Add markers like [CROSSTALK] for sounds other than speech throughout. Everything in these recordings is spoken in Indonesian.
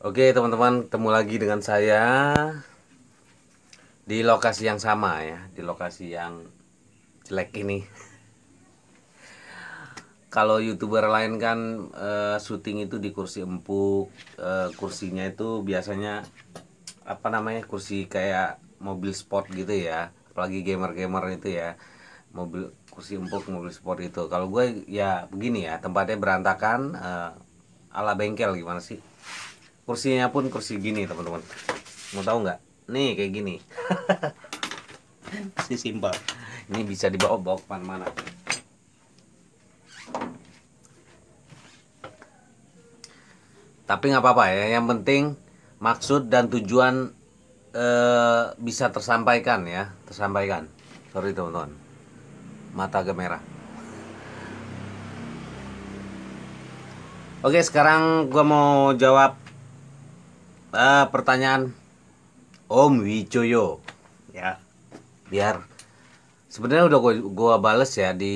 Oke teman-teman ketemu lagi dengan saya di lokasi yang sama ya di lokasi yang jelek ini kalau youtuber lain kan e, syuting itu di kursi empuk e, kursinya itu biasanya apa namanya kursi kayak mobil sport gitu ya apalagi gamer-gamer itu ya mobil kursi empuk mobil sport itu kalau gue ya begini ya tempatnya berantakan uh, ala bengkel gimana sih kursinya pun kursi gini teman-teman mau tahu nggak nih kayak gini si simpel ini bisa dibawa bawa kemana-mana tapi nggak apa-apa ya yang penting maksud dan tujuan e, bisa tersampaikan ya tersampaikan sorry teman-teman mata agak merah Oke sekarang gue mau jawab uh, pertanyaan Om Wijoyo ya biar sebenarnya udah gua, gua bales ya di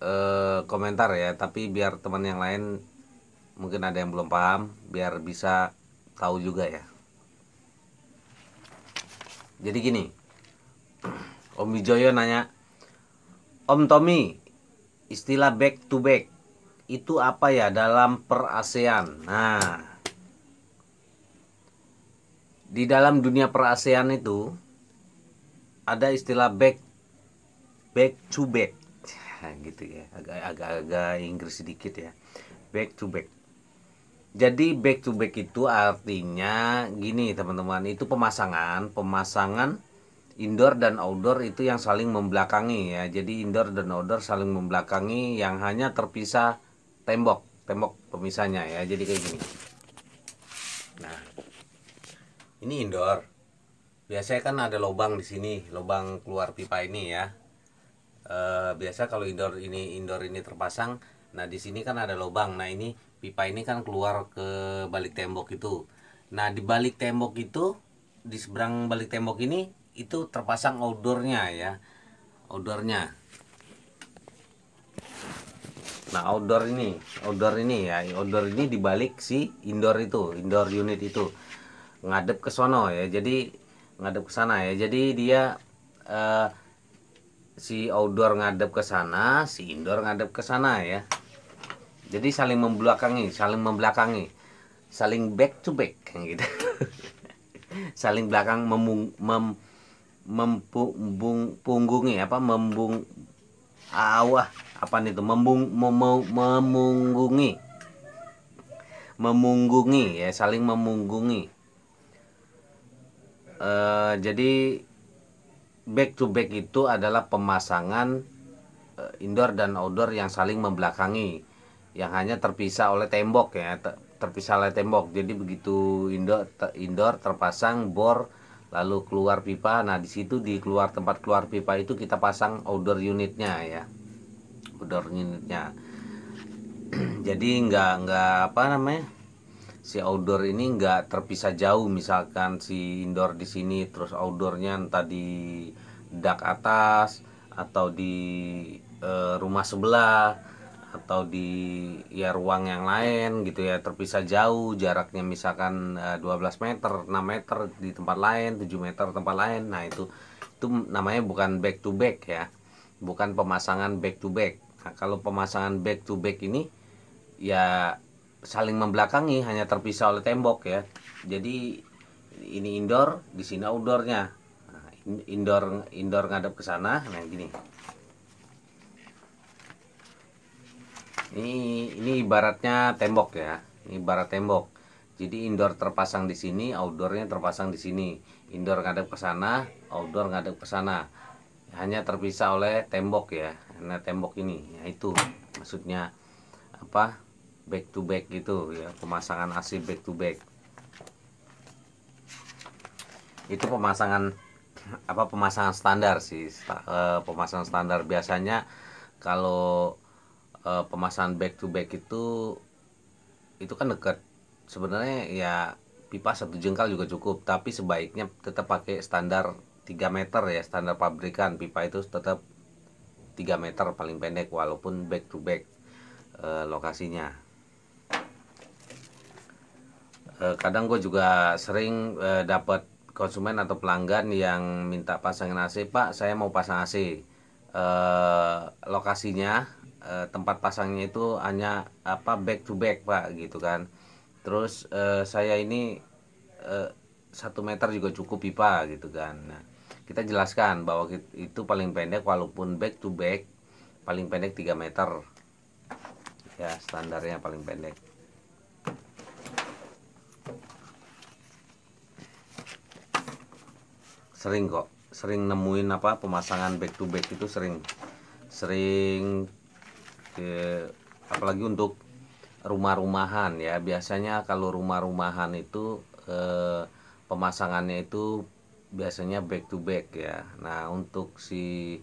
uh, komentar ya tapi biar teman yang lain mungkin ada yang belum paham biar bisa tahu juga ya jadi gini [CLEARS THROAT] Om Wijoyo nanya Om Tommy istilah back to back itu apa ya dalam per ASEAN nah di dalam dunia per-ASEAN itu ada istilah back back to back [LAUGHS] gitu ya agak-agak Inggris sedikit ya back to back jadi back to back itu artinya gini teman-teman itu pemasangan pemasangan indoor dan outdoor itu yang saling membelakangi ya jadi indoor dan outdoor saling membelakangi yang hanya terpisah tembok tembok pemisahnya ya jadi kayak gini nah ini indoor biasanya kan ada lubang di sini lubang keluar pipa ini ya e, biasa kalau indoor ini indoor ini terpasang nah di sini kan ada lubang nah ini pipa ini kan keluar ke balik tembok itu nah di balik tembok itu di seberang balik tembok ini itu terpasang outdoornya ya outdoornya Nah outdoor ini, outdoor ini ya, outdoor ini dibalik si indoor itu, indoor unit itu ngadep ke sono ya jadi ngadep ke sana ya jadi dia uh, si outdoor ngadep ke sana si indoor ngadep ke sana ya jadi saling membelakangi saling membelakangi saling back to back gitu [LAUGHS] saling belakang memung, mem, mempumbung punggungi apa membung awah apa itu membung mem, memunggungi memunggungi ya saling memunggungi Eh, jadi back to back itu adalah pemasangan uh, indoor dan outdoor yang saling membelakangi yang hanya terpisah oleh tembok ya ter terpisah oleh tembok jadi begitu indoor ter indoor terpasang bor lalu keluar pipa nah di situ di keluar tempat keluar pipa itu kita pasang outdoor unitnya ya outdoor unitnya [CLEARS THROAT] jadi nggak nggak apa namanya si outdoor ini nggak terpisah jauh misalkan si indoor di sini terus outdoornya entah di dak atas atau di e, rumah sebelah atau di ya ruang yang lain gitu ya terpisah jauh jaraknya misalkan e, eh, 12 meter 6 meter di tempat lain 7 meter tempat lain nah itu itu namanya bukan back to back ya bukan pemasangan back to back nah kalau pemasangan back to back ini ya saling membelakangi hanya terpisah oleh tembok ya jadi ini indoor di sini outdoornya nah, indoor indoor ngadep ke sana nah gini ini ini ibaratnya tembok ya ini ibarat tembok jadi indoor terpasang di sini outdoornya terpasang di sini indoor ngadep ke sana outdoor ngadep ke sana hanya terpisah oleh tembok ya nah tembok ini ya itu maksudnya apa back to back gitu ya pemasangan AC back to back itu pemasangan [LAUGHS] apa pemasangan standar sih sta, uh, pemasangan standar biasanya kalau uh, pemasangan back to back itu itu kan dekat sebenarnya ya pipa satu jengkal juga cukup tapi sebaiknya tetap pakai standar 3 meter ya standar pabrikan pipa itu tetap 3 meter paling pendek walaupun back to back eh, lokasinya Eh, kadang gue juga sering uh, eh, dapat konsumen atau pelanggan yang minta pasang AC pak saya mau pasang AC uh, eh, lokasinya uh, tempat pasangnya itu hanya apa back to back pak gitu kan terus uh, saya ini satu meter juga cukup pipa gitu kan nah, kita jelaskan bahwa itu paling pendek walaupun back to back paling pendek 3 meter ya standarnya paling pendek sering kok sering nemuin apa pemasangan back to back itu sering sering ke, apalagi untuk rumah-rumahan ya biasanya kalau rumah-rumahan itu eh, pemasangannya itu biasanya back to back ya nah untuk si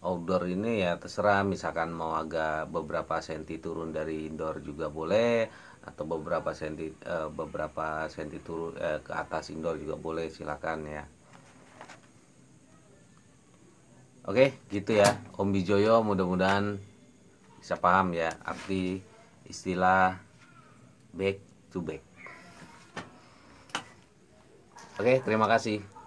outdoor ini ya terserah misalkan mau agak beberapa senti turun dari indoor juga boleh atau beberapa senti eh, beberapa senti turun eh, ke atas indoor juga boleh silakan ya Oke, gitu ya. Om Bijoyo mudah-mudahan bisa paham ya arti istilah back to back. Oke, terima kasih.